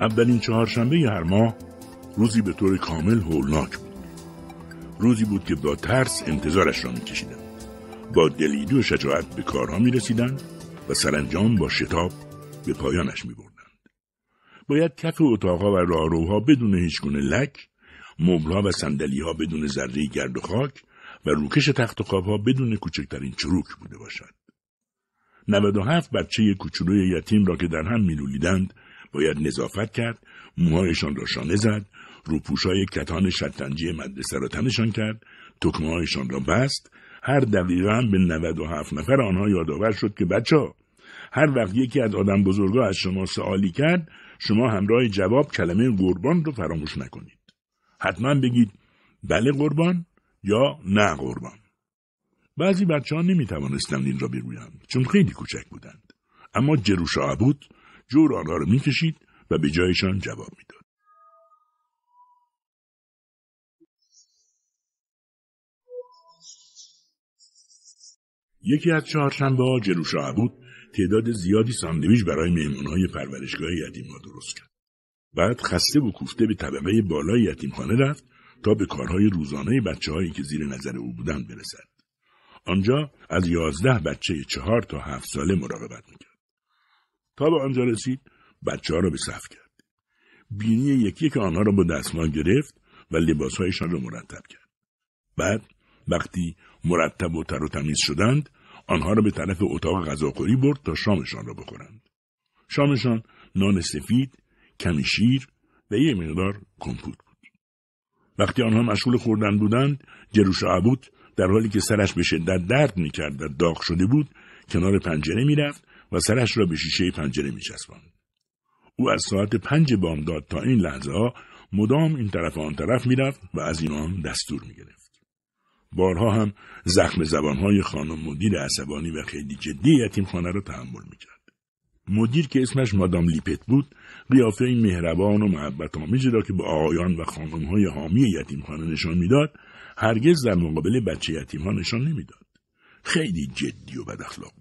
اولین چهارشنبه هر ماه روزی به طور کامل هولناک بود روزی بود که با ترس انتظارش را میکشیدم با دلیدی و شجاعت به کارها می و سرانجام با شتاب به پایانش می باید کف اتاقها و راهروها بدون هیچگونه لک، مبلها و سندلیها بدون ذره گرد و خاک و روکش تخت و خوابها بدون کوچکترین چروک بوده باشد. 97 بچه کوچولوی یتیم را که در هم میلولیدند باید نظافت کرد موهایشان را شانه زد روپوشهای کتان شطرنجی مدرسه را تنشان کرد تکمههایشان را بست هر دقیقا به 97 نفر آنها یادآور شد که بچه ها هر وقت یکی از آدم بزرگا از شما سوالی کرد شما همراه جواب کلمه قربان رو فراموش نکنید حتما بگید بله قربان یا نه قربان بعضی بچه ها نمی توانستند این را بگویند چون خیلی کوچک بودند اما جروش بود، جور آنها را میکشید و به جایشان جواب میداد یکی از چهارشنبه ها جلوشاه بود تعداد زیادی ساندویچ برای های پرورشگاه ها درست کرد بعد خسته و کوفته به طبقه بالای خانه رفت تا به کارهای روزانه بچه هایی که زیر نظر او بودند برسد آنجا از یازده بچه چهار تا هفت ساله مراقبت میکرد تا به آنجا رسید بچه ها را به صف کرد بینی یکی که آنها را با دستمال گرفت و لباسهایشان را مرتب کرد بعد وقتی مرتب و تر و تمیز شدند آنها را به طرف اتاق غذاخوری برد تا شامشان را بخورند شامشان نان سفید کمی شیر و یه مقدار کمپوت بود وقتی آنها مشغول خوردن بودند جروش عبود در حالی که سرش به شدت درد میکرد و داغ شده بود کنار پنجره میرفت و سرش را به شیشه پنجره می او از ساعت پنج بامداد تا این لحظه ها مدام این طرف آن طرف میرفت و از اینان دستور می گرفت. بارها هم زخم زبانهای خانم مدیر عصبانی و خیلی جدی خانه را تحمل کرد مدیر که اسمش مادام لیپت بود قیافه این مهربان و محبت آمیزی را که به آقایان و های حامی خانه نشان میداد هرگز در مقابل بچه یتیمها نشان نمیداد خیلی جدی و بداخلاق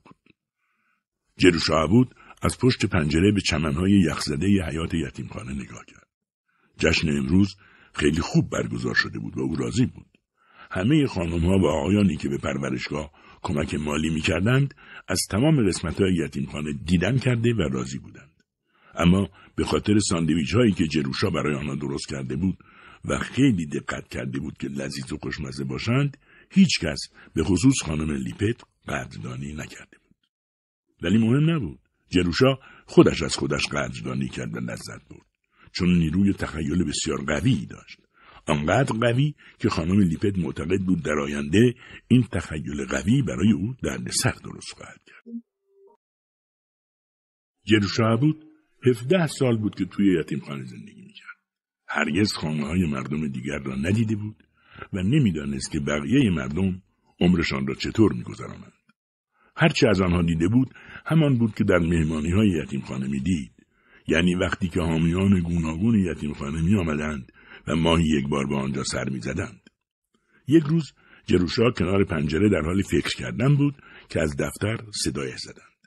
جروش عبود از پشت پنجره به چمنهای یخزده ی حیات یتیمخانه نگاه کرد. جشن امروز خیلی خوب برگزار شده بود و او راضی بود. همه ها و آقایانی که به پرورشگاه کمک مالی میکردند از تمام یتیم یتیمخانه دیدن کرده و راضی بودند. اما به خاطر ساندویچ هایی که جروشا برای آنها درست کرده بود و خیلی دقت کرده بود که لذیذ و خوشمزه باشند هیچ کس به خصوص خانم لیپت قدردانی نکرده ولی مهم نبود جروشا خودش از خودش قدردانی کرد و لذت برد چون نیروی تخیل بسیار قوی داشت آنقدر قوی که خانم لیپت معتقد بود در آینده این تخیل قوی برای او سر درست خواهد کرد جروشا بود هفده سال بود که توی خانه زندگی میکرد هرگز خانه های مردم دیگر را ندیده بود و نمیدانست که بقیه مردم عمرشان را چطور میگذرانند هرچه از آنها دیده بود همان بود که در مهمانی های یتیمخانه دید. یعنی وقتی که حامیان گوناگون یتیمخانه می آمدند و ماهی یک بار به آنجا سر می زدند. یک روز جروشا کنار پنجره در حال فکر کردن بود که از دفتر صدای زدند.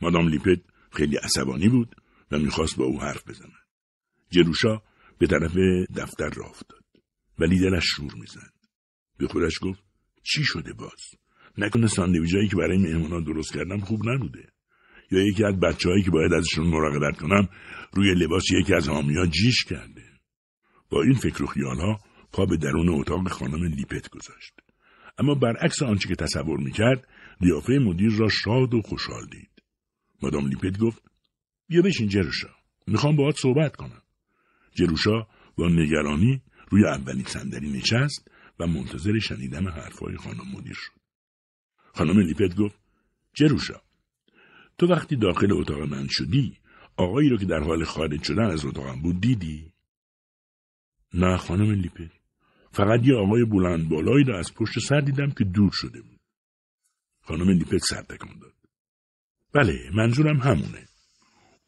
مادام لیپت خیلی عصبانی بود و میخواست با او حرف بزند. جروشا به طرف دفتر راه افتاد ولی دلش شور میزد. به خودش گفت چی شده باز؟ نکنه ساندویجایی که برای مهمونا درست کردم خوب نبوده یا یکی از بچههایی که باید ازشون مراقبت کنم روی لباس یکی از حامیا جیش کرده با این فکر و خیالها پا به درون اتاق خانم لیپت گذاشت اما برعکس آنچه که تصور میکرد قیافه مدیر را شاد و خوشحال دید مادام لیپت گفت بیا بشین جروشا میخوام باهات صحبت کنم جروشا با نگرانی روی اولین صندلی نشست و منتظر شنیدن حرفهای خانم مدیر شد خانم لیپت گفت جروشا تو وقتی داخل اتاق من شدی آقایی رو که در حال خارج شدن از اتاقم بود دیدی نه خانم لیپت فقط یه آقای بلند بالایی رو از پشت سر دیدم که دور شده بود خانم لیپت سر تکان داد بله منظورم همونه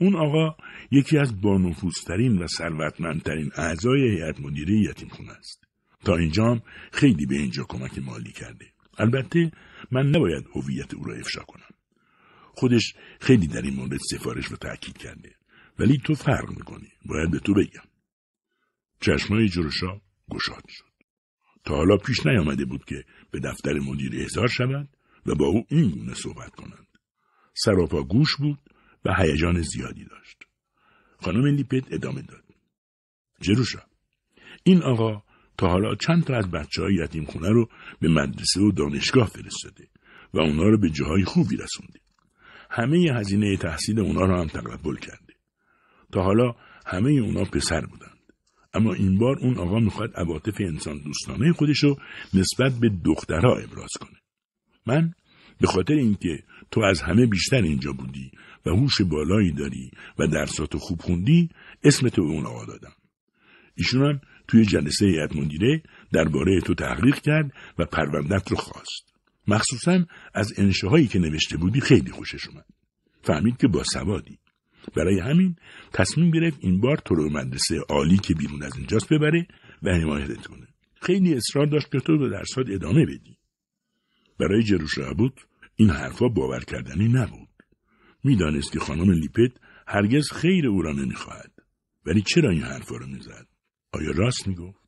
اون آقا یکی از بانفوسترین و ثروتمندترین اعضای هیئت مدیره یتیم خونه است تا اینجام خیلی به اینجا کمک مالی کرده البته من نباید هویت او را افشا کنم خودش خیلی در این مورد سفارش و تاکید کرده ولی تو فرق میکنی باید به تو بگم چشمای جروشا گشاد شد تا حالا پیش نیامده بود که به دفتر مدیر احضار شود و با او این گونه صحبت کنند سراپا گوش بود و هیجان زیادی داشت خانم لیپت ادامه داد جروشا این آقا تا حالا چند تا از بچه های یتیم خونه رو به مدرسه و دانشگاه فرستاده و اونا رو به جاهای خوبی رسونده. همه ی هزینه تحصیل اونا رو هم تقبل کرده. تا حالا همه ی اونا پسر بودند. اما این بار اون آقا میخواد عواطف انسان دوستانه خودش رو نسبت به دخترها ابراز کنه. من به خاطر اینکه تو از همه بیشتر اینجا بودی و هوش بالایی داری و درساتو خوب خوندی اسمت به اون آقا دادم. ایشون توی جلسه هیئت مدیره درباره تو تحقیق کرد و پروندت رو خواست مخصوصا از هایی که نوشته بودی خیلی خوشش اومد فهمید که با سوادی برای همین تصمیم گرفت این بار تو رو مدرسه عالی که بیرون از اینجاست ببره و حمایتت کنه خیلی اصرار داشت که تو به درسات ادامه بدی برای جروش بود این حرفا باور کردنی نبود میدانست که خانم لیپت هرگز خیر او را نمیخواهد ولی چرا این حرفا رو میزد آیا راست میگفت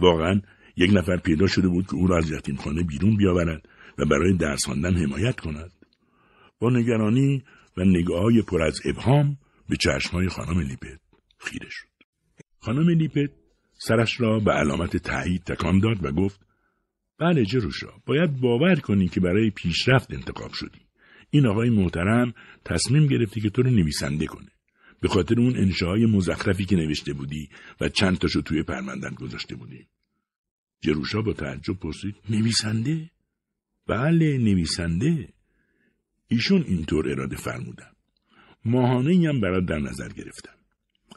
واقعا یک نفر پیدا شده بود که او را از خانه بیرون بیاورد و برای درس خواندن حمایت کند با نگرانی و نگاه های پر از ابهام به چشمهای خانم لیپت خیره شد خانم لیپت سرش را به علامت تایید تکان داد و گفت بله جروشا باید باور کنی که برای پیشرفت انتخاب شدی این آقای محترم تصمیم گرفتی که تو رو نویسنده کنه به خاطر اون انشاهای مزخرفی که نوشته بودی و چند تاشو توی پرمندن گذاشته بودی. جروشا با تعجب پرسید نویسنده؟ بله نویسنده. ایشون اینطور اراده فرمودن. ماهانه هم برات در نظر گرفتم.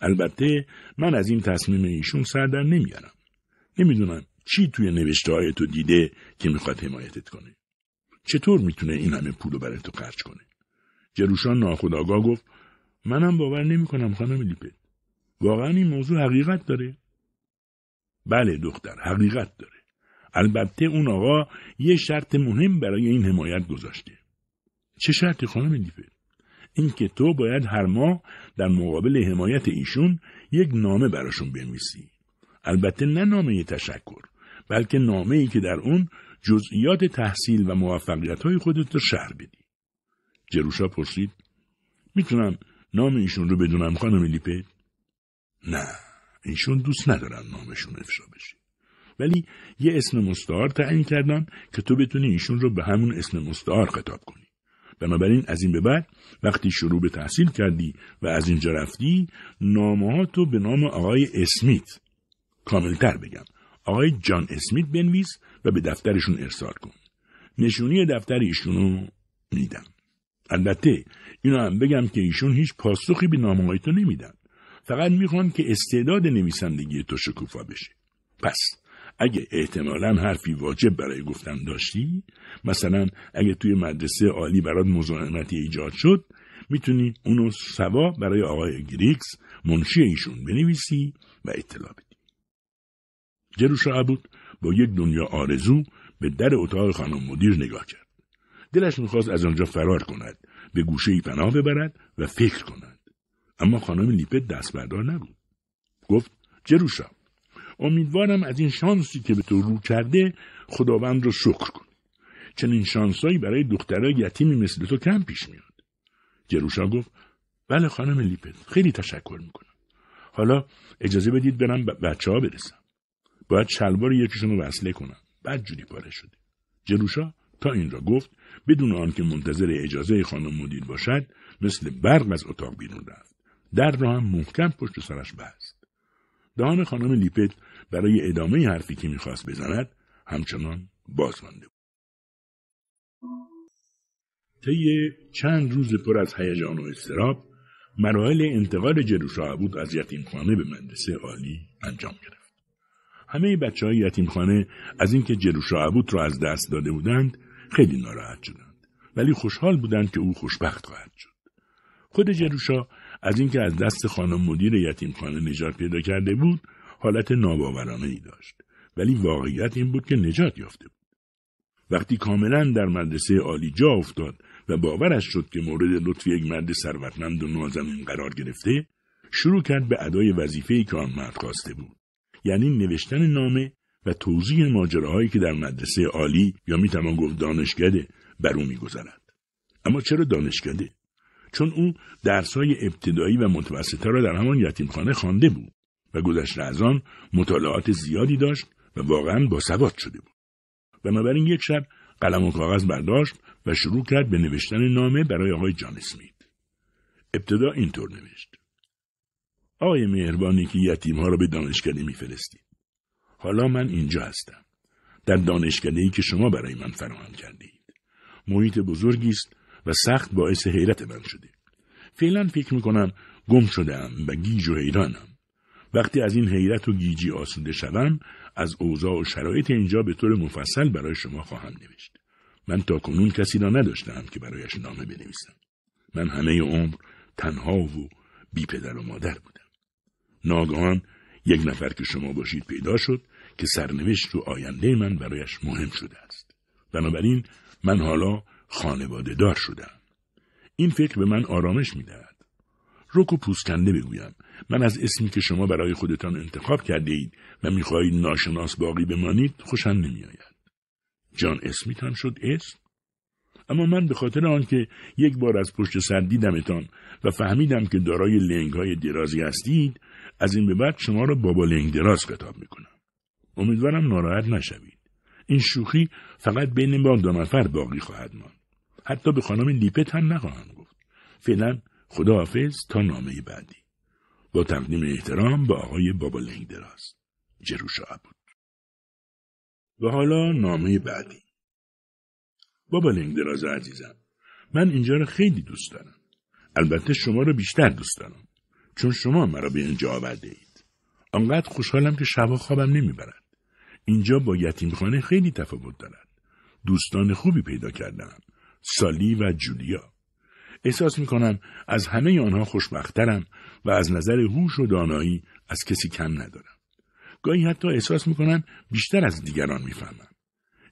البته من از این تصمیم ایشون سر در نمیارم. نمیدونم چی توی نوشته های تو دیده که میخواد حمایتت کنه. چطور میتونه این همه پولو برای تو خرج کنه؟ جروشان ناخداگاه گفت منم باور نمیکنم خانم لیپت واقعا این موضوع حقیقت داره بله دختر حقیقت داره البته اون آقا یه شرط مهم برای این حمایت گذاشته چه شرطی خانم لیپت اینکه تو باید هر ماه در مقابل حمایت ایشون یک نامه براشون بنویسی البته نه نامه تشکر بلکه نامه ای که در اون جزئیات تحصیل و موفقیت های خودت رو شهر بدی جروشا پرسید میتونم نام ایشون رو بدونم خانم لیپه؟ نه ایشون دوست ندارن نامشون افشا بشه ولی یه اسم مستعار تعیین کردم که تو بتونی ایشون رو به همون اسم مستعار خطاب کنی بنابراین از این به بعد وقتی شروع به تحصیل کردی و از اینجا رفتی تو به نام آقای اسمیت کاملتر بگم آقای جان اسمیت بنویس و به دفترشون ارسال کن نشونی دفتر ایشونو میدم البته اینا هم بگم که ایشون هیچ پاسخی به نامهای تو نمیدن فقط میخوان که استعداد نویسندگی تو شکوفا بشه پس اگه احتمالا حرفی واجب برای گفتن داشتی مثلا اگه توی مدرسه عالی برات مزاحمتی ایجاد شد میتونی اونو سوا برای آقای گریکس منشی ایشون بنویسی و اطلاع بدی جروش عبود با یک دنیا آرزو به در اتاق خانم مدیر نگاه کرد دلش میخواست از آنجا فرار کند به گوشه ای پناه ببرد و فکر کند. اما خانم لیپت دست بردار نبود. گفت جروشا امیدوارم از این شانسی که به تو رو کرده خداوند رو شکر کنی. چنین شانسهایی برای دخترای یتیمی مثل تو کم پیش میاد. جروشا گفت بله خانم لیپت خیلی تشکر میکنم. حالا اجازه بدید برم بچه ها برسم. باید شلوار یکیشون رو وصله کنم. بعد جوری پاره شده. جروشا تا این را گفت بدون آنکه منتظر اجازه خانم مدیر باشد مثل برق از اتاق بیرون رفت در را هم محکم پشت سرش بست دهان خانم لیپت برای ادامه حرفی که میخواست بزند همچنان باز مانده بود طی چند روز پر از هیجان و استراب مراحل انتقال جروشا بود از یتیمخانه به مدرسه عالی انجام گرفت همه بچه های خانه از اینکه جروشا عبود را از دست داده بودند خیلی ناراحت شدند ولی خوشحال بودند که او خوشبخت خواهد شد خود جروشا از اینکه از دست خانم مدیر یتیمخانه نجات پیدا کرده بود حالت ناباورانه ای داشت ولی واقعیت این بود که نجات یافته بود وقتی کاملا در مدرسه عالی جا افتاد و باورش شد که مورد لطف یک مرد ثروتمند و نازنین قرار گرفته شروع کرد به ادای وظیفه‌ای که آن مرد خواسته بود یعنی نوشتن نامه و توضیح ماجراهایی که در مدرسه عالی یا میتوان گفت دانشکده بر او میگذرد اما چرا دانشکده چون او درسهای ابتدایی و متوسطه را در همان یتیمخانه خوانده بود و گذشته از آن مطالعات زیادی داشت و واقعا با سواد شده بود بنابراین یک شب قلم و کاغذ برداشت و شروع کرد به نوشتن نامه برای آقای جان اسمیت ابتدا اینطور نوشت آقای مهربانی که یتیمها را به دانشکده میفرستید حالا من اینجا هستم در دانشگاهی که شما برای من فراهم کردید محیط بزرگی است و سخت باعث حیرت من شده فعلا فکر میکنم گم شدم و گیج و حیرانم وقتی از این حیرت و گیجی آسوده شوم از اوضاع و شرایط اینجا به طور مفصل برای شما خواهم نوشت من تا کنون کسی را نداشتم که برایش نامه بنویسم من همه عمر تنها و بی پدر و مادر بودم ناگهان یک نفر که شما باشید پیدا شد که سرنوشت و آینده من برایش مهم شده است. بنابراین من حالا خانواده دار شدم. این فکر به من آرامش می دهد. رک و پوسکنده بگویم من از اسمی که شما برای خودتان انتخاب کرده اید و میخواهید ناشناس باقی بمانید خوشم نمیآید جان اسمیتان شد اسم اما من به خاطر آنکه یک بار از پشت سر دیدمتان و فهمیدم که دارای لنگ های درازی هستید از این به بعد شما را بابا لنگدراز کتاب میکنم امیدوارم ناراحت نشوید این شوخی فقط بین ما دو نفر باقی خواهد ماند حتی به خانم لیپت هم نخواهم گفت فعلا خداحافظ تا نامه بعدی با تقدیم احترام به با آقای بابا لنگدراز جروش بود و حالا نامه بعدی بابا لنگدراز عزیزم من اینجا را خیلی دوست دارم البته شما را بیشتر دوست دارم چون شما مرا به اینجا آورده اید. آنقدر خوشحالم که شبا خوابم نمیبرد. اینجا با یتیمخانه خیلی تفاوت دارد. دوستان خوبی پیدا کردم. سالی و جولیا. احساس می کنم از همه آنها خوشبخترم و از نظر هوش و دانایی از کسی کم ندارم. گاهی حتی احساس می کنم بیشتر از دیگران میفهمم.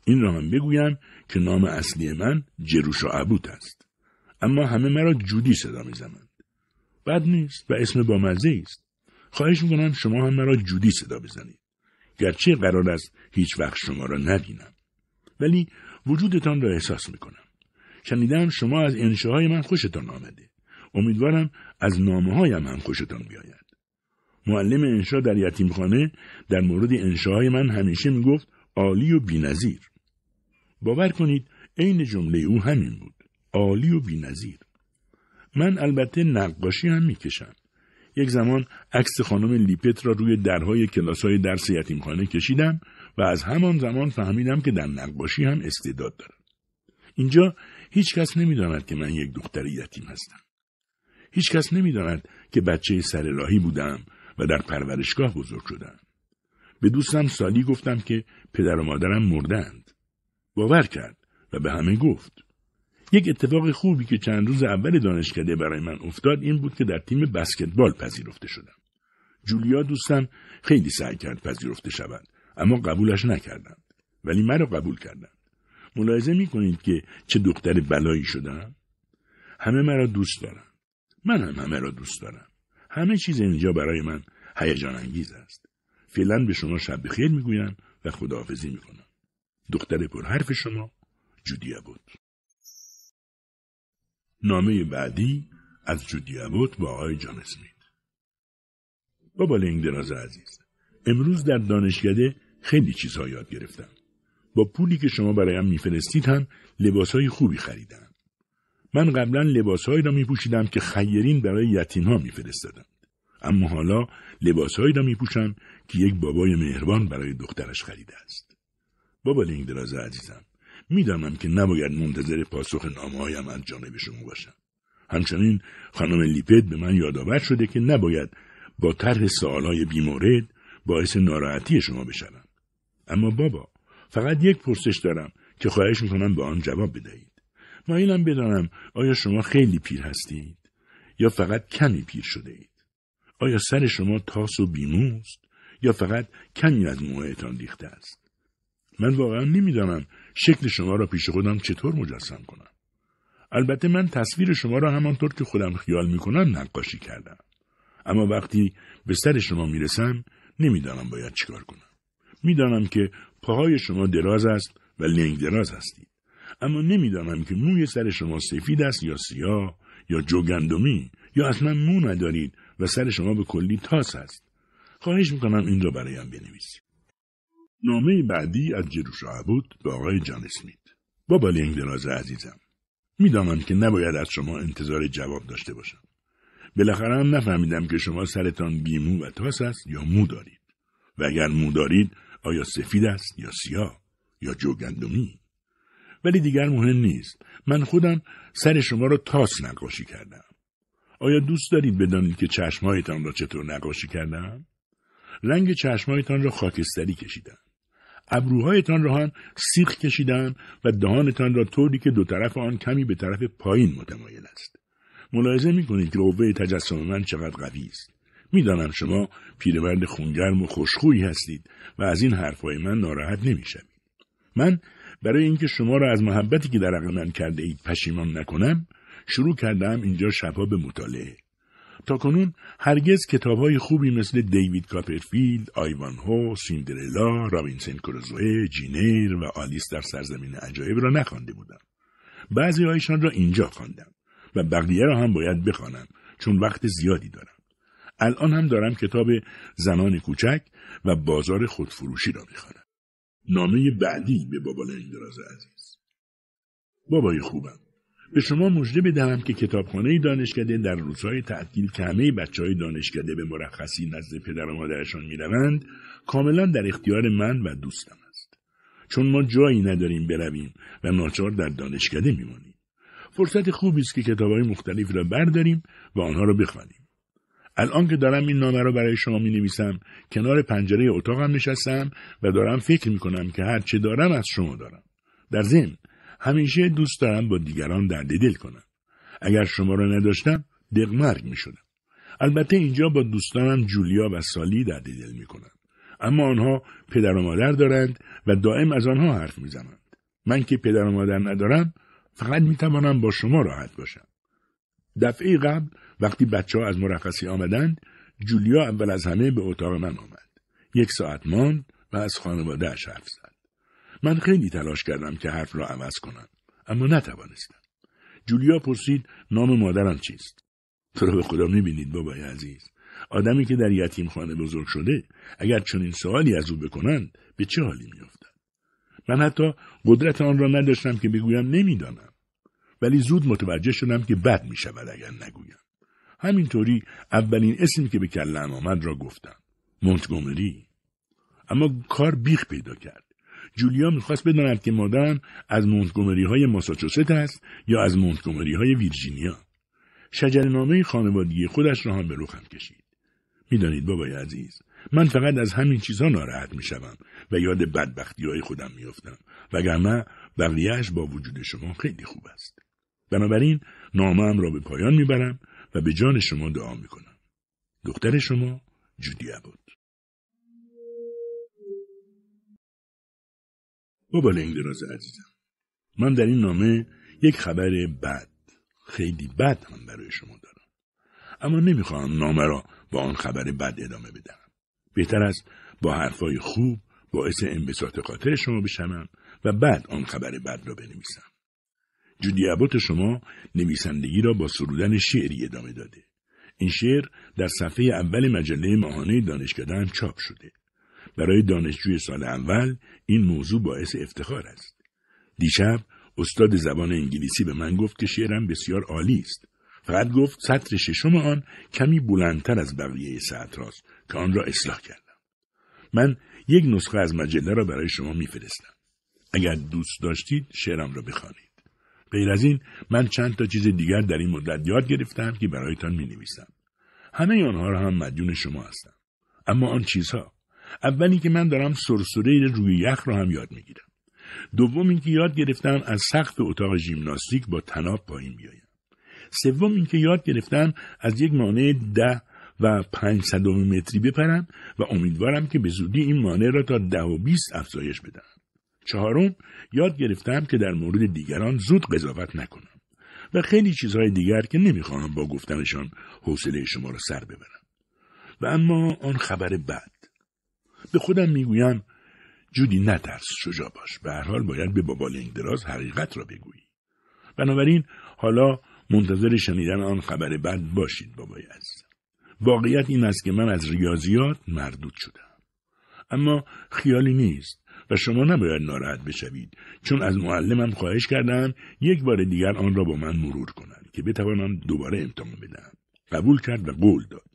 این را هم بگویم که نام اصلی من جروش و است. اما همه مرا جودی صدا میزنند. بد نیست و اسم بامزه است خواهش میکنم شما هم مرا جودی صدا بزنید گرچه قرار است هیچ وقت شما را نبینم ولی وجودتان را احساس میکنم شنیدم شما از انشاهای من خوشتان آمده امیدوارم از نامه هایم هم خوشتان بیاید معلم انشا در یتیمخانه در مورد انشاهای من همیشه میگفت عالی و بینظیر باور کنید عین جمله او همین بود عالی و بینظیر من البته نقاشی هم میکشم یک زمان عکس خانم لیپت را روی درهای کلاسهای درس خانه کشیدم و از همان زمان فهمیدم که در نقاشی هم استعداد دارم اینجا هیچ کس نمیداند که من یک دختر یتیم هستم هیچ کس نمیداند که بچه سر بودم و در پرورشگاه بزرگ شدم به دوستم سالی گفتم که پدر و مادرم مردند باور کرد و به همه گفت یک اتفاق خوبی که چند روز اول دانشکده برای من افتاد این بود که در تیم بسکتبال پذیرفته شدم. جولیا دوستم خیلی سعی کرد پذیرفته شود اما قبولش نکردند ولی مرا قبول کردند. ملاحظه می کنید که چه دختر بلایی شدم؟ همه مرا دوست دارم. من هم همه را دوست دارم. همه چیز اینجا برای من هیجان انگیز است. فعلا به شما شب بخیر میگویم و خداحافظی میکنم. دختر حرف شما جودیا بود. نامه بعدی از جودی با آقای جان اسمیت بابا لنگدراز عزیز امروز در دانشکده خیلی چیزها یاد گرفتم با پولی که شما برایم میفرستید هم لباسهای خوبی خریدم من قبلا لباسهایی را میپوشیدم که خیرین برای یتیمها میفرستادند اما حالا لباسهایی را میپوشم که یک بابای مهربان برای دخترش خریده است بابا دراز عزیزم میدانم که نباید منتظر پاسخ نامههایم از جانب شما باشم همچنین خانم لیپد به من یادآور شده که نباید با طرح سوالهای بیمورد باعث ناراحتی شما بشوم اما بابا فقط یک پرسش دارم که خواهش میکنم به آن جواب بدهید مایلم بدانم آیا شما خیلی پیر هستید یا فقط کمی پیر شده اید آیا سر شما تاس و بیموست یا فقط کمی از موهایتان ریخته است من واقعا نمیدانم شکل شما را پیش خودم چطور مجسم کنم البته من تصویر شما را همانطور که خودم خیال می کنم نقاشی کردم اما وقتی به سر شما میرسم نمیدانم باید چیکار کنم میدانم که پاهای شما دراز است و لنگ دراز هستید اما نمیدانم که موی سر شما سفید است یا سیاه یا جوگندمی یا اصلا مو ندارید و سر شما به کلی تاس است خواهش میکنم این را برایم بنویسید نامه بعدی از جروش بود به آقای جان اسمیت بابا لینگدراز عزیزم میدانم که نباید از شما انتظار جواب داشته باشم بالاخره هم نفهمیدم که شما سرتان بیمو و تاس است یا مو دارید و اگر مو دارید آیا سفید است یا سیاه یا جوگندمی ولی دیگر مهم نیست من خودم سر شما را تاس نقاشی کردم آیا دوست دارید بدانید که چشمهایتان را چطور نقاشی کردم رنگ چشمهایتان را خاکستری کشیدم ابروهایتان را هم سیخ کشیدم و دهانتان را طوری که دو طرف آن کمی به طرف پایین متمایل است ملاحظه می کنید که قوه تجسم من چقدر قوی است میدانم شما پیرمرد خونگرم و خوشخویی هستید و از این حرفهای من ناراحت نمیشوید من برای اینکه شما را از محبتی که در عقل من کرده اید پشیمان نکنم شروع کردم اینجا شبها به مطالعه تا کنون هرگز کتاب های خوبی مثل دیوید کاپرفیلد، آیوان هو، سیندرلا، رابینسن کروزوه، جینیر و آلیس در سرزمین عجایب را نخوانده بودم. بعضی هایشان را اینجا خواندم و بقیه را هم باید بخوانم چون وقت زیادی دارم. الان هم دارم کتاب زنان کوچک و بازار خودفروشی را میخوانم. نامه بعدی به بابا لنگدراز عزیز. بابای خوبم. به شما مژده بدهم که کتابخانه دانشکده در روزهای تعطیل که همه بچه های دانشکده به مرخصی نزد پدر و مادرشان میروند کاملا در اختیار من و دوستم است چون ما جایی نداریم برویم و ناچار در دانشکده میمانیم فرصت خوبی است که کتابهای مختلف را برداریم و آنها را بخوانیم الان که دارم این نامه را برای شما می نویسم کنار پنجره اتاقم نشستم و دارم فکر می کنم که هرچه دارم از شما دارم در ضمن همیشه دوست دارم با دیگران درد دل کنم اگر شما را نداشتم دقمرگ می شدم. البته اینجا با دوستانم جولیا و سالی درد دل می کنم. اما آنها پدر و مادر دارند و دائم از آنها حرف می زنند. من که پدر و مادر ندارم فقط می توانم با شما راحت باشم. دفعه قبل وقتی بچه ها از مرخصی آمدند جولیا اول از همه به اتاق من آمد. یک ساعت ماند و از خانواده حرف زد. من خیلی تلاش کردم که حرف را عوض کنم اما نتوانستم جولیا پرسید نام مادرم چیست تو را به خدا میبینید بابای عزیز آدمی که در یتیم خانه بزرگ شده اگر چنین سوالی از او بکنند به چه حالی میافتد من حتی قدرت آن را نداشتم که بگویم نمیدانم ولی زود متوجه شدم که بد میشود اگر نگویم همینطوری اولین اسمی که به کلم آمد را گفتم مونتگومری اما کار بیخ پیدا کرد جولیا میخواست بداند که مادرم از مونتگومری های ماساچوست است یا از مونتگومری های ویرجینیا نامه خانوادگی خودش را هم به روخم کشید میدانید بابای عزیز من فقط از همین چیزها ناراحت میشوم و یاد بدبختی های خودم میافتم وگرنه بقیهاش با وجود شما خیلی خوب است بنابراین هم را به پایان میبرم و به جان شما دعا میکنم دختر شما جودیا بود موبایل اینگراز عزیزم من در این نامه یک خبر بد خیلی بد هم برای شما دارم اما نمیخواهم نامه را با آن خبر بد ادامه بدهم. بهتر است با حرفای خوب باعث انبساط خاطر شما بشوم و بعد آن خبر بد را بنویسم جودی عبوت شما نویسندگی را با سرودن شعری ادامه داده این شعر در صفحه اول مجله ماهانه دانشکدهام چاپ شده برای دانشجوی سال اول این موضوع باعث افتخار است. دیشب استاد زبان انگلیسی به من گفت که شعرم بسیار عالی است. فقط گفت سطر ششم آن کمی بلندتر از بقیه است که آن را اصلاح کردم. من یک نسخه از مجله را برای شما میفرستم. اگر دوست داشتید شعرم را بخوانید. غیر از این من چند تا چیز دیگر در این مدت یاد گرفتم که برایتان می نویسم. همه آنها را هم مدیون شما هستم. اما آن چیزها اول اینکه من دارم سرسره روی یخ را هم یاد میگیرم دوم اینکه یاد گرفتم از سقف اتاق ژیمناستیک با تناب پایین بیایم سوم اینکه یاد گرفتم از یک مانع ده و پنجصدم متری بپرم و امیدوارم که به زودی این مانع را تا ده و بیست افزایش بدم چهارم یاد گرفتم که در مورد دیگران زود قضاوت نکنم و خیلی چیزهای دیگر که نمیخواهم با گفتنشان حوصله شما را سر ببرم و اما آن خبر بعد به خودم میگویم جودی نترس شجا باش به هر حال باید به بابا دراز حقیقت را بگویی بنابراین حالا منتظر شنیدن آن خبر بد باشید بابای عزیز واقعیت این است که من از ریاضیات مردود شدم اما خیالی نیست و شما نباید ناراحت بشوید چون از معلمم خواهش کردم یک بار دیگر آن را با من مرور کنند که بتوانم دوباره امتحان بدهم قبول کرد و قول داد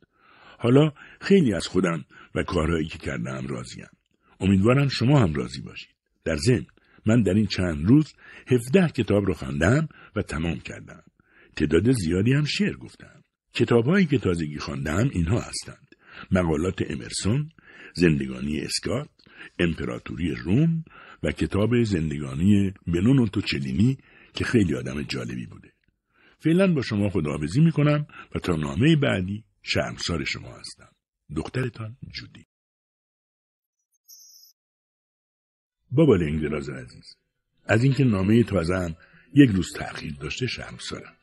حالا خیلی از خودم و کارهایی که کردم راضیم امیدوارم شما هم راضی باشید در ضمن من در این چند روز هفده کتاب رو خواندم و تمام کردم تعداد زیادی هم شعر گفتم کتابهایی که تازگی خواندم اینها هستند مقالات امرسون زندگانی اسکات امپراتوری روم و کتاب زندگانی بنونوتو چلینی که خیلی آدم جالبی بوده فعلا با شما خداحافظی میکنم و تا نامه بعدی شرمسار شما هستم دخترتان جودی بابا لنگدراز عزیز از اینکه نامه ازم یک روز تأخیر داشته شرمسارم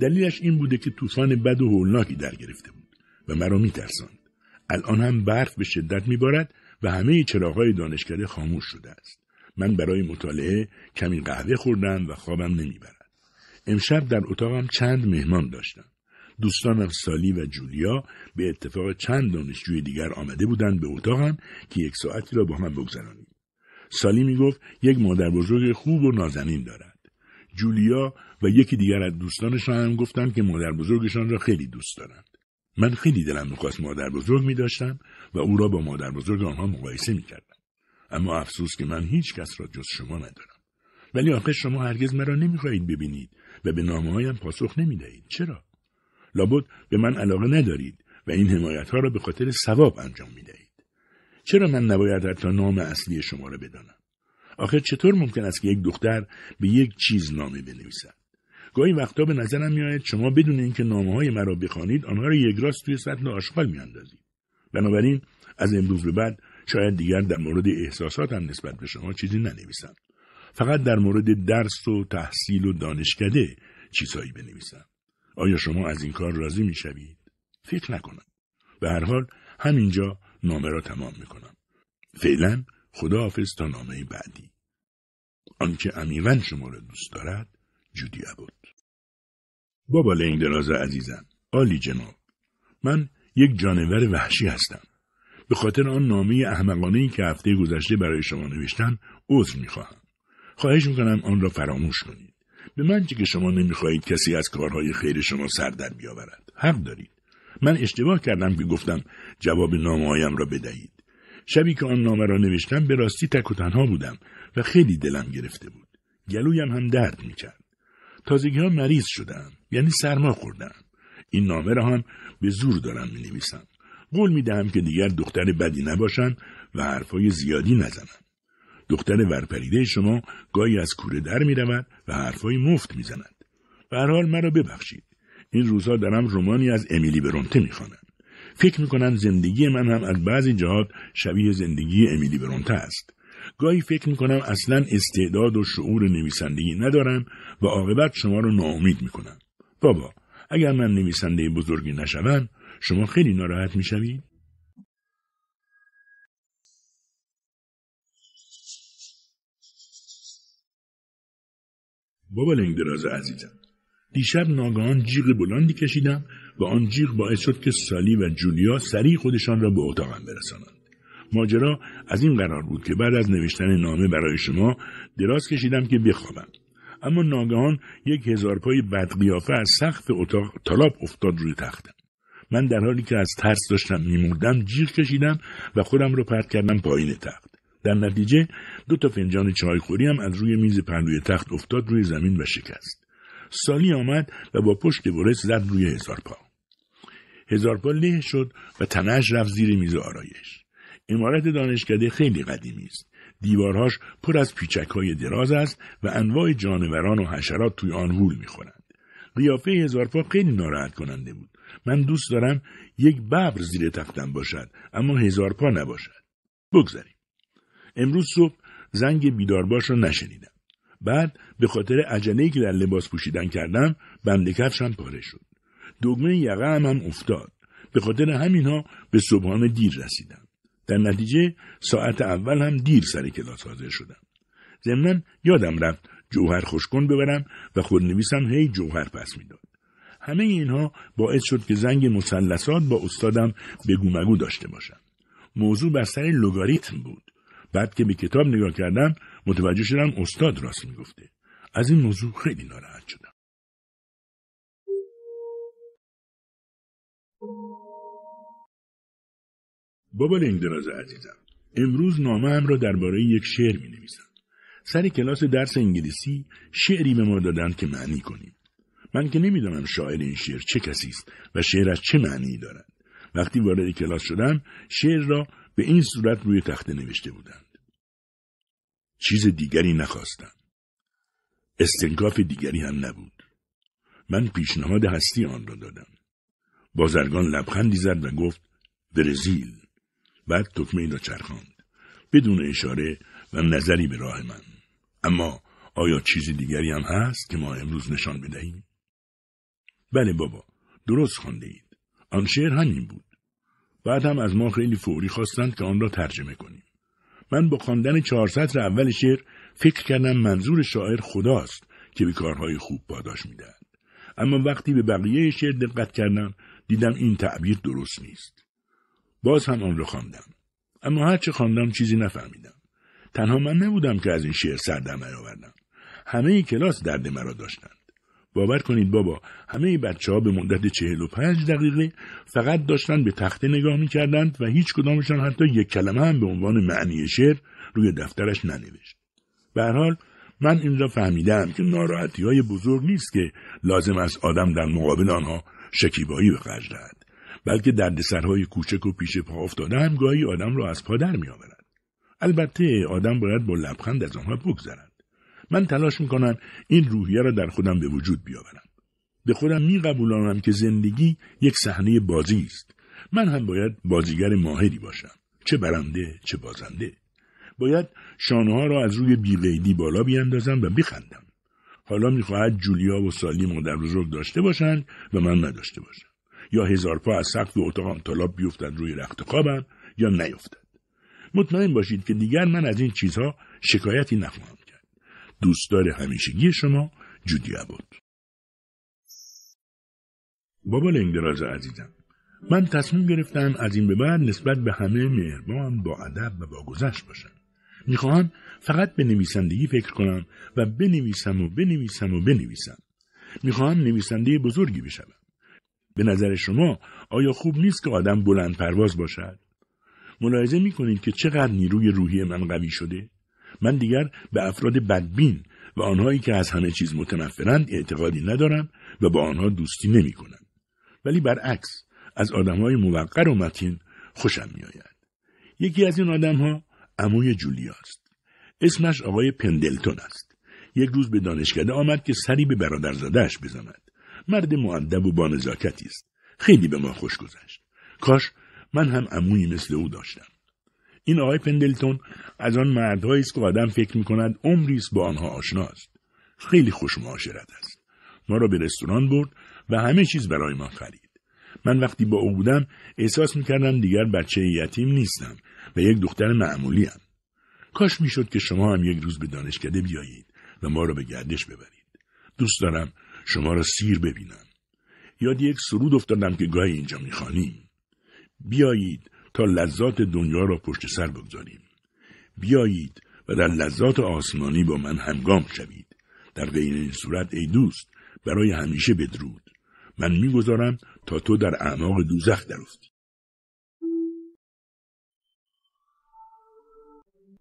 دلیلش این بوده که طوفان بد و هولناکی در گرفته بود و مرا میترساند الان هم برف به شدت میبارد و همه چراغهای دانشکده خاموش شده است من برای مطالعه کمی قهوه خوردم و خوابم نمیبرد امشب در اتاقم چند مهمان داشتم دوستانم سالی و جولیا به اتفاق چند دانشجوی دیگر آمده بودند به اتاقم که یک ساعتی را با هم بگذرانیم سالی میگفت یک مادر بزرگ خوب و نازنین دارد جولیا و یکی دیگر از دوستانشان هم گفتند که مادر بزرگشان را خیلی دوست دارند من خیلی دلم میخواست مادر بزرگ می داشتم و او را با مادر بزرگ آنها مقایسه می کردم. اما افسوس که من هیچ کس را جز شما ندارم. ولی آخه شما هرگز مرا نمیخواهید ببینید و به نامه هایم پاسخ نمی دهید. چرا؟ لابد به من علاقه ندارید و این حمایت ها را به خاطر ثواب انجام می دهید. چرا من نباید حتی نام اصلی شما را بدانم؟ آخر چطور ممکن است که یک دختر به یک چیز نامه بنویسد؟ گاهی وقتا به نظرم میآید شما بدون اینکه نامه های مرا بخوانید آنها را راست توی سطل آشغال میاندازید بنابراین از امروز به بعد شاید دیگر در مورد احساساتم نسبت به شما چیزی ننویسم فقط در مورد درس و تحصیل و دانشکده چیزهایی بنویسم آیا شما از این کار راضی می شوید؟ فکر نکنم. به هر حال همینجا نامه را تمام می کنم. فعلا خداحافظ تا نامه بعدی. آنکه عمیقا شما را دوست دارد جودی بود. بابا لیندراز عزیزم آلی جناب من یک جانور وحشی هستم به خاطر آن نامه احمقانه ای که هفته گذشته برای شما نوشتم عذر میخواهم خواهش میکنم آن را فراموش کنید به من که شما نمیخواهید کسی از کارهای خیر شما سر در بیاورد حق دارید من اشتباه کردم که گفتم جواب نامههایم را بدهید شبی که آن نامه را نوشتم به راستی تک و تنها بودم و خیلی دلم گرفته بود گلویم هم درد میکرد تازگی ها مریض شدم یعنی سرما خوردم این نامه را هم به زور دارم می نویسم. قول می دهم که دیگر دختر بدی نباشم و حرفای زیادی نزنم. دختر ورپریده شما گاهی از کوره در می رود و حرفای مفت می زند. به هر حال مرا ببخشید. این روزها دارم رومانی از امیلی برونته می فکر می زندگی من هم از بعضی جهات شبیه زندگی امیلی برونته است. گاهی فکر می کنم اصلا استعداد و شعور نویسندگی ندارم و عاقبت شما رو ناامید می کنم. بابا اگر من نویسنده بزرگی نشوم شما خیلی ناراحت می بابا لنگ دراز عزیزم دیشب ناگهان جیغ بلندی کشیدم و آن جیغ باعث شد که سالی و جولیا سریع خودشان را به اتاقم برسانند ماجرا از این قرار بود که بعد از نوشتن نامه برای شما دراز کشیدم که بخوابم اما ناگهان یک هزار پای بدقیافه از سقف اتاق طلاب افتاد روی تختم من در حالی که از ترس داشتم میمردم جیغ کشیدم و خودم را پرت کردم پایین تخت در نتیجه دو تا فنجان چایخوری هم از روی میز پهلوی تخت افتاد روی زمین و شکست سالی آمد و با پشت برس زد روی هزارپا هزارپا له شد و تنش رفت زیر میز آرایش امارت دانشکده خیلی قدیمی است دیوارهاش پر از پیچک های دراز است و انواع جانوران و حشرات توی آن هول میخورند قیافه هزارپا خیلی ناراحت کننده بود من دوست دارم یک ببر زیر تختم باشد اما پا نباشد بگذاریم امروز صبح زنگ بیدارباش را نشنیدم بعد به خاطر عجله‌ای که در لباس پوشیدن کردم بند کفشم پاره شد دگمه یقه هم, هم افتاد به خاطر همینها به صبحانه دیر رسیدم در نتیجه ساعت اول هم دیر سر کلاس حاضر شدم ضمنا یادم رفت جوهر خوشکن ببرم و خودنویسم هی جوهر پس میداد همه اینها باعث شد که زنگ مثلثات با استادم به گومگو داشته باشم موضوع بر سر لوگاریتم بود بعد که به کتاب نگاه کردم متوجه شدم استاد راست میگفته از این موضوع خیلی ناراحت شدم بابا لنگدراز عزیزم امروز نامه هم را درباره یک شعر می نویسم. سر کلاس درس انگلیسی شعری به ما دادند که معنی کنیم. من که نمیدانم شاعر این شعر چه کسی است و شعر از چه معنی دارد. وقتی وارد کلاس شدم شعر را به این صورت روی تخته نوشته بودم. چیز دیگری نخواستم. استنکاف دیگری هم نبود. من پیشنهاد هستی آن را دادم. بازرگان لبخندی زد و گفت برزیل. بعد تکمه را چرخاند. بدون اشاره و نظری به راه من. اما آیا چیز دیگری هم هست که ما امروز نشان بدهیم؟ بله بابا، درست خانده اید. آن شعر همین بود. بعد هم از ما خیلی فوری خواستند که آن را ترجمه کنیم. من با خواندن چهار سطر اول شعر فکر کردم منظور شاعر خداست که به کارهای خوب پاداش میدهد اما وقتی به بقیه شعر دقت کردم دیدم این تعبیر درست نیست باز هم آن را خواندم اما هرچه خواندم چیزی نفهمیدم تنها من نبودم که از این شعر سردم نیاوردم همه کلاس درد مرا داشتند باور کنید بابا همه بچه ها به مدت 45 دقیقه فقط داشتن به تخته نگاه میکردند و هیچ کدامشان حتی یک کلمه هم به عنوان معنی شعر روی دفترش ننوشت. به حال من این را فهمیدم که ناراحتی های بزرگ نیست که لازم است آدم در مقابل آنها شکیبایی به خرج دهد بلکه دردسرهای کوچک و پیش پا افتاده هم گاهی آدم را از پا در آورد. البته آدم باید با لبخند از آنها بگذرد من تلاش میکنم این روحیه را در خودم به وجود بیاورم به خودم میقبولانم که زندگی یک صحنه بازی است من هم باید بازیگر ماهری باشم چه برنده چه بازنده باید شانه ها را از روی بیقیدی بالا بیاندازم و بخندم حالا میخواهد جولیا و سالی مادر بزرگ داشته باشند و من نداشته باشم یا هزار پا از سقف اتاقم طلاب بیفتند روی رخت خوابم یا نیفتد مطمئن باشید که دیگر من از این چیزها شکایتی نخواهم دوستدار همیشگی شما جودی بود بابا لنگدراز عزیزم من تصمیم گرفتم از این به بعد نسبت به همه مهربان با ادب و با گذشت باشم میخواهم فقط به نویسندگی فکر کنم و بنویسم و بنویسم و بنویسم میخواهم نویسنده بزرگی بشوم به نظر شما آیا خوب نیست که آدم بلند پرواز باشد ملاحظه میکنید که چقدر نیروی روحی من قوی شده من دیگر به افراد بدبین و آنهایی که از همه چیز متنفرند اعتقادی ندارم و با آنها دوستی نمی کنم. ولی برعکس از آدمهای موقر و متین خوشم میآید. یکی از این آدمها عموی جولیاست. اسمش آقای پندلتون است. یک روز به دانشکده آمد که سری به برادرزادهاش بزند. مرد معدب و بانزاکتی است. خیلی به ما خوش گذشت. کاش من هم عمویی مثل او داشتم. این آقای پندلتون از آن مردهایی است که آدم فکر می کند است با آنها آشناست خیلی خوش معاشرت است ما را به رستوران برد و همه چیز برای ما خرید من وقتی با او بودم احساس میکردم دیگر بچه یتیم نیستم و یک دختر معمولی هم. کاش میشد که شما هم یک روز به دانشکده بیایید و ما را به گردش ببرید. دوست دارم شما را سیر ببینم. یاد یک سرود افتادم که گاهی اینجا میخوانیم. بیایید تا لذات دنیا را پشت سر بگذاریم بیایید و در لذات آسمانی با من همگام شوید در غیر این صورت ای دوست برای همیشه بدرود من میگذارم تا تو در اعماق دوزخ درافتی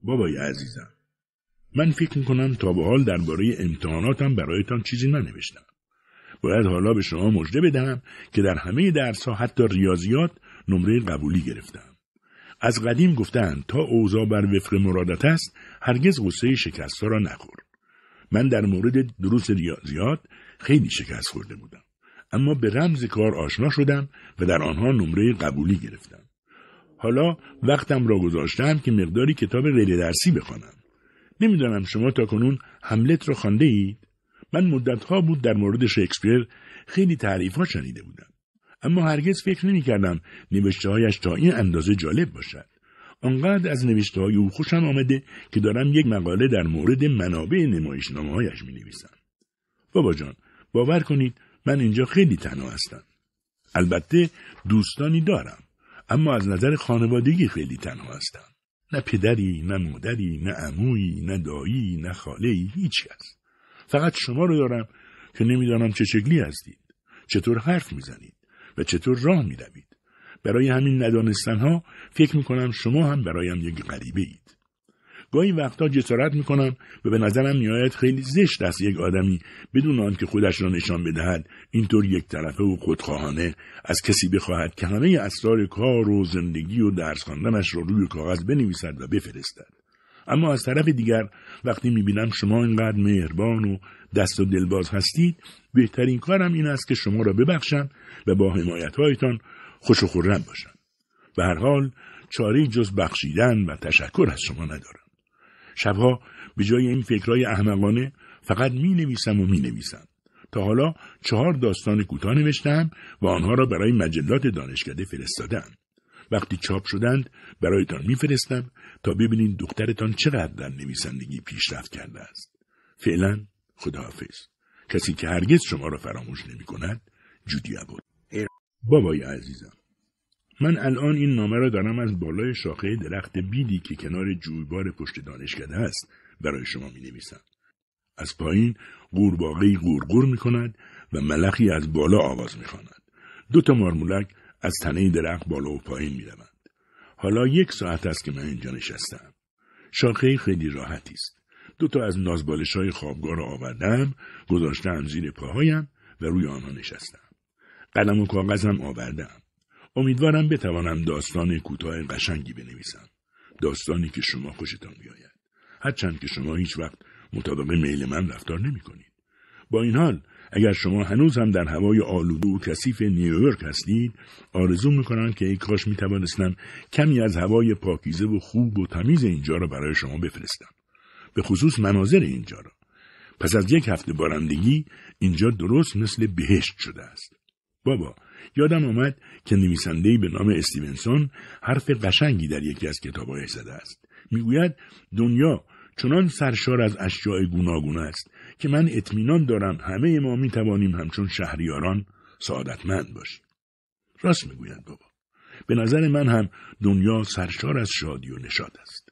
بابای عزیزم من فکر میکنم تا به حال درباره امتحاناتم برایتان چیزی ننوشتم باید حالا به شما مژده بدهم که در همه درسها حتی ریاضیات نمره قبولی گرفتم. از قدیم گفتن تا اوضاع بر وفق مرادت است هرگز غصه شکست را نخور. من در مورد دروس ریاضیات خیلی شکست خورده بودم. اما به رمز کار آشنا شدم و در آنها نمره قبولی گرفتم. حالا وقتم را گذاشتم که مقداری کتاب غیر درسی بخوانم. نمیدانم شما تا کنون حملت را خوانده اید؟ من مدتها بود در مورد شکسپیر خیلی تعریف ها شنیده بودم. اما هرگز فکر نمی کردم نوشته هایش تا این اندازه جالب باشد. آنقدر از نوشته های او خوشم آمده که دارم یک مقاله در مورد منابع نمایش هایش می نویسم. بابا جان باور کنید من اینجا خیلی تنها هستم. البته دوستانی دارم اما از نظر خانوادگی خیلی تنها هستم. نه پدری، نه مادری، نه عمویی، نه دایی، نه خالهی، هیچ کس. فقط شما رو دارم که نمیدانم چه شکلی هستید. چطور حرف میزنید. و چطور راه می روید. برای همین ندانستن ها فکر می کنم شما هم برایم یک غریبه اید. گاهی وقتا جسارت می کنم و به نظرم میآید خیلی زشت است یک آدمی بدون که خودش را نشان بدهد اینطور یک طرفه و خودخواهانه از کسی بخواهد که همه اسرار کار و زندگی و درس خواندنش را روی کاغذ بنویسد و بفرستد. اما از طرف دیگر وقتی میبینم شما اینقدر مهربان و دست و دلباز هستید بهترین کارم این است که شما را ببخشم و با حمایتهایتان خوش و خورم باشم به هر حال چاره جز بخشیدن و تشکر از شما ندارم شبها به جای این فکرهای احمقانه فقط می نویسم و می نویسم تا حالا چهار داستان کوتاه نوشتم و آنها را برای مجلات دانشکده فرستادم وقتی چاپ شدند برایتان میفرستم تا ببینید دخترتان چقدر در نویسندگی پیشرفت کرده است فعلا خداحافظ کسی که هرگز شما را فراموش نمی کند جودی بود بابای عزیزم من الان این نامه را دارم از بالای شاخه درخت بیدی که کنار جویبار پشت دانشکده است برای شما می نویسم. از پایین قورباغه قورقور می کند و ملخی از بالا آواز می خاند. دو تا مارمولک از تنه درخت بالا و پایین روند. حالا یک ساعت است که من اینجا نشستم شاخه خیلی راحتی است دو تا از نازبالش های خوابگاه را آوردم گذاشتم زیر پاهایم و روی آنها نشستم قلم و کاغذم آوردم امیدوارم بتوانم داستان کوتاه قشنگی بنویسم داستانی که شما خوشتان بیاید هرچند که شما هیچ وقت مطابق میل من رفتار نمی کنید. با این حال اگر شما هنوز هم در هوای آلوده و کثیف نیویورک هستید آرزو میکنم که ای کاش میتوانستم کمی از هوای پاکیزه و خوب و تمیز اینجا را برای شما بفرستم به خصوص مناظر اینجا را پس از یک هفته بارندگی اینجا درست مثل بهشت شده است بابا یادم آمد که نویسندهای به نام استیونسون حرف قشنگی در یکی از کتابهایش زده است میگوید دنیا چنان سرشار از اشیاء گوناگون است که من اطمینان دارم همه ما می توانیم همچون شهریاران سعادتمند باشیم. راست میگویند بابا. به نظر من هم دنیا سرشار از شادی و نشاد است.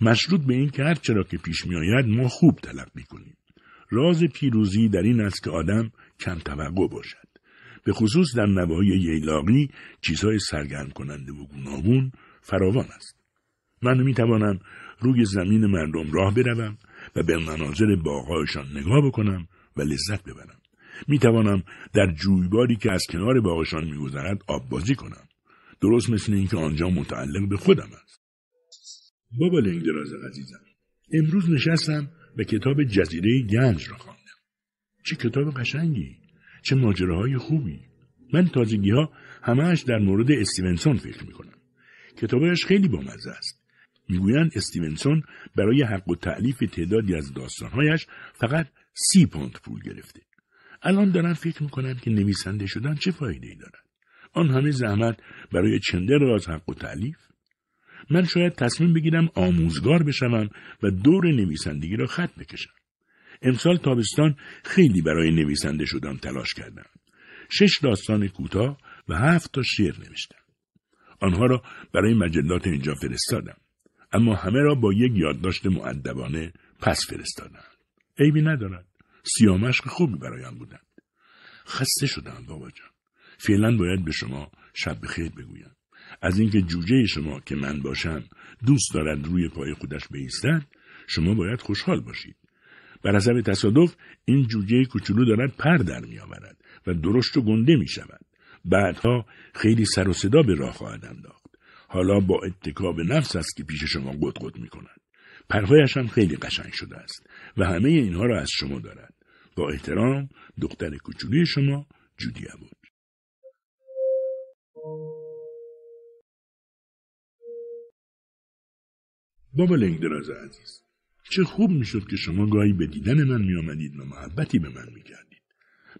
مشروط به این که هر چرا که پیش می آید ما خوب تلقی کنیم. راز پیروزی در این است که آدم کم توقع باشد. به خصوص در نواحی ییلاقی چیزهای سرگرم کننده و گوناگون فراوان است. من می توانم روی زمین مردم راه بروم و به مناظر باغهایشان نگاه بکنم و لذت ببرم می توانم در جویباری که از کنار باغشان میگذرد آب بازی کنم درست مثل اینکه آنجا متعلق به خودم است بابا لنگ دراز عزیزم امروز نشستم و کتاب جزیره گنج را خواندم چه کتاب قشنگی چه ماجراهای خوبی من تازگی ها همهش در مورد استیونسون فکر می کنم کتابش خیلی بامزه است میگویند استیونسون برای حق و تعلیف تعدادی از داستانهایش فقط سی پوند پول گرفته الان دارن فکر میکنم که نویسنده شدن چه فایده ای دارد آن همه زحمت برای چنده از حق و تعلیف من شاید تصمیم بگیرم آموزگار بشوم و دور نویسندگی را خط بکشم امسال تابستان خیلی برای نویسنده شدم تلاش کردم شش داستان کوتاه و هفت تا شعر نوشتم آنها را برای مجلات اینجا فرستادم اما همه را با یک یادداشت معدبانه پس فرستادند عیبی ندارد سیامشق خوبی برایم بودند خسته شدم بابا جان فعلا باید به شما شب بخیر بگویم از اینکه جوجه شما که من باشم دوست دارد روی پای خودش بایستد شما باید خوشحال باشید بر حسب تصادف این جوجه کوچولو دارد پر در میآورد و درشت و گنده می شود بعدها خیلی سر و صدا به راه خواهد انداخت حالا با اتکا نفس است که پیش شما گدگد می کند. پرهایش هم خیلی قشنگ شده است و همه اینها را از شما دارد. با احترام دختر کوچولی شما جودی بود. بابا لنگ دراز عزیز چه خوب میشد که شما گاهی به دیدن من میآمدید و محبتی به من کردید.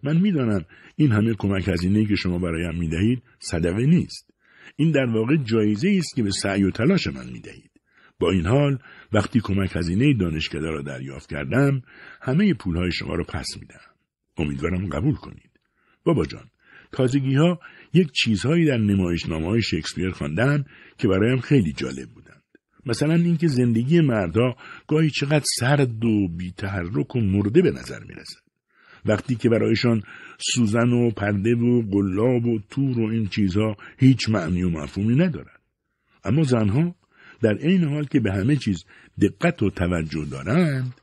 من میدانم این همه کمک هزینه که شما برایم میدهید صدقه نیست این در واقع جایزه است که به سعی و تلاش من می دهید. با این حال وقتی کمک هزینه دانشکده را دریافت کردم همه های شما را پس می دهم. امیدوارم قبول کنید بابا جان تازگی ها یک چیزهایی در نمایش های شکسپیر خواندن که برایم خیلی جالب بودند مثلا اینکه زندگی مردها گاهی چقدر سرد و بیتحرک و مرده به نظر میرسد وقتی که برایشان سوزن و پرده و گلاب و تور و این چیزها هیچ معنی و مفهومی ندارد اما زنها در این حال که به همه چیز دقت و توجه دارند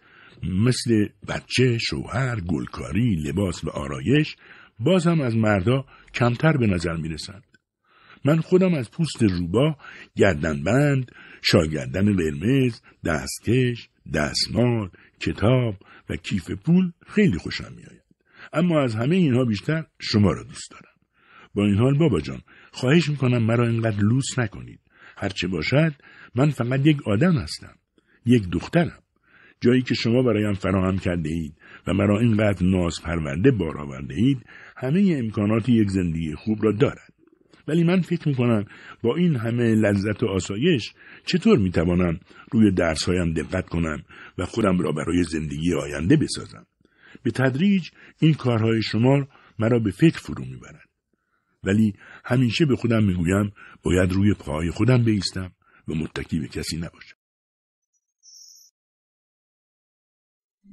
مثل بچه، شوهر، گلکاری، لباس و آرایش باز هم از مردها کمتر به نظر می رسند. من خودم از پوست روبا، بند، شاگردن قرمز، دستکش، دستمال، کتاب، و کیف پول خیلی خوشم میآید اما از همه اینها بیشتر شما را دوست دارم با این حال بابا جان خواهش میکنم مرا اینقدر لوس نکنید هرچه باشد من فقط یک آدم هستم یک دخترم جایی که شما برایم فراهم کرده اید و مرا اینقدر ناز پرورده بار آورده اید همه امکانات یک زندگی خوب را دارد ولی من فکر میکنم با این همه لذت و آسایش چطور می توانم روی درسهایم دقت کنم و خودم را برای زندگی آینده بسازم به تدریج این کارهای شما مرا به فکر فرو میبرد ولی همیشه به خودم میگویم باید روی پاهای خودم بیستم و متکی به کسی نباشم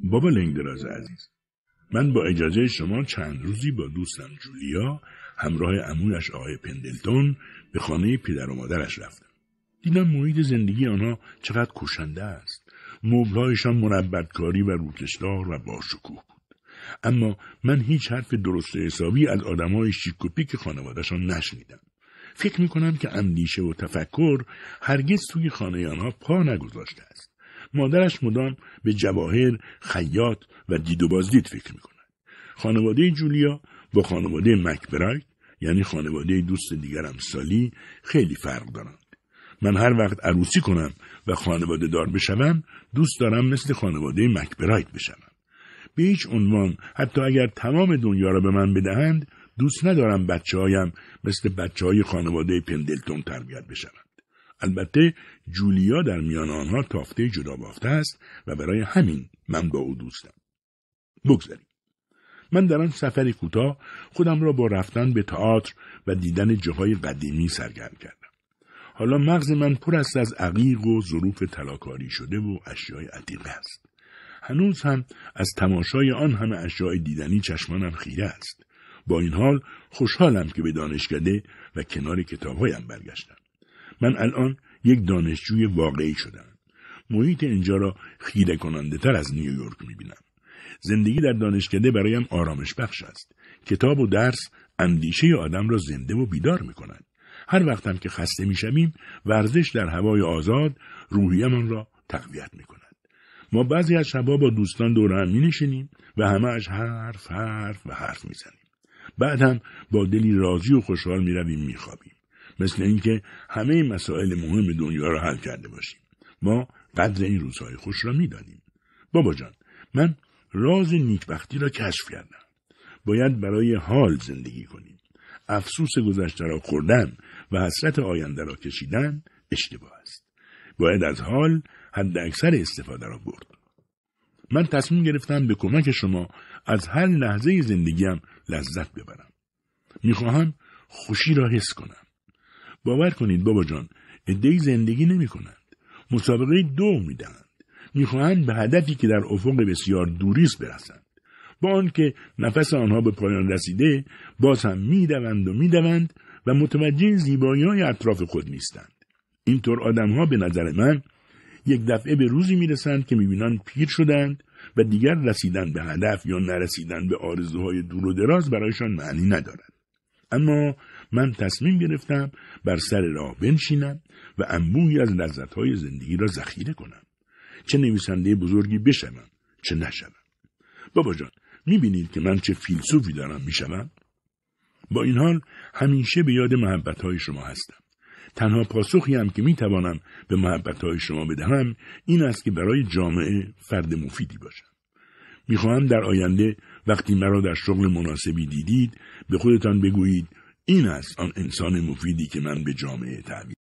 بابا لنگدراز عزیز من با اجازه شما چند روزی با دوستم جولیا همراه امویش آقای پندلتون به خانه پدر و مادرش رفتم دیدم محیط زندگی آنها چقدر کشنده است مبلهایشان مربتکاری و روکشدار و باشکوه بود اما من هیچ حرف درست حسابی از آدمهای شیک که خانوادهشان نشنیدم فکر میکنم که اندیشه و تفکر هرگز توی خانه آنها پا نگذاشته است مادرش مدام به جواهر خیاط و دید و بازدید فکر میکند خانواده جولیا با خانواده مکبرایت یعنی خانواده دوست دیگرم سالی خیلی فرق دارند من هر وقت عروسی کنم و خانواده دار بشوم دوست دارم مثل خانواده مکبرایت بشوم به هیچ عنوان حتی اگر تمام دنیا را به من بدهند دوست ندارم بچه هایم مثل بچه های خانواده پندلتون تربیت بشوند. البته جولیا در میان آنها تافته جدا بافته است و برای همین من با او دوستم. بگذاریم. من در آن سفر کوتاه خودم را با رفتن به تئاتر و دیدن جاهای قدیمی سرگرم کردم. حالا مغز من پر است از عقیق و ظروف تلاکاری شده و اشیای عتیقه است. هنوز هم از تماشای آن همه اشیاء دیدنی چشمانم خیره است. با این حال خوشحالم که به دانشکده و کنار کتابهایم برگشتم. من الان یک دانشجوی واقعی شدم. محیط اینجا را خیره کننده تر از نیویورک میبینم. زندگی در دانشکده برایم آرامش بخش است. کتاب و درس اندیشه آدم را زنده و بیدار می هر وقتم که خسته میشویم ورزش در هوای آزاد روحیمان را تقویت می کند. ما بعضی از شبها با دوستان دور هم می و همه از حرف حرف و حرف میزنیم. بعد هم با دلی راضی و خوشحال می رویم مثل اینکه همه مسائل مهم دنیا را حل کرده باشیم. ما قدر این روزهای خوش را میدانیم. بابا جان من راز نیکبختی را کشف کردم. باید برای حال زندگی کنیم. افسوس گذشته را خوردن و حسرت آینده را کشیدن اشتباه است باید از حال حد اکثر استفاده را برد من تصمیم گرفتم به کمک شما از هر لحظه زندگیم لذت ببرم میخواهم خوشی را حس کنم باور کنید بابا جان ادهی زندگی نمی کنند مسابقه دو میدهند میخواهند به هدفی که در افق بسیار دوری است برسند با آنکه نفس آنها به پایان رسیده باز هم میدوند و میدوند و متوجه زیبایی های اطراف خود نیستند اینطور آدم ها به نظر من یک دفعه به روزی میرسند که میبینند پیر شدند و دیگر رسیدن به هدف یا نرسیدن به آرزوهای دور و دراز برایشان معنی ندارد اما من تصمیم گرفتم بر سر راه بنشینم و انبوهی از لذتهای زندگی را ذخیره کنم چه نویسنده بزرگی بشوم چه نشوم بابا جان میبینید که من چه فیلسوفی دارم میشوم با این حال همیشه به یاد محبت شما هستم. تنها پاسخی هم که می توانم به محبت شما بدهم این است که برای جامعه فرد مفیدی باشم. میخواهم در آینده وقتی مرا در شغل مناسبی دیدید به خودتان بگویید این است آن انسان مفیدی که من به جامعه تعبیر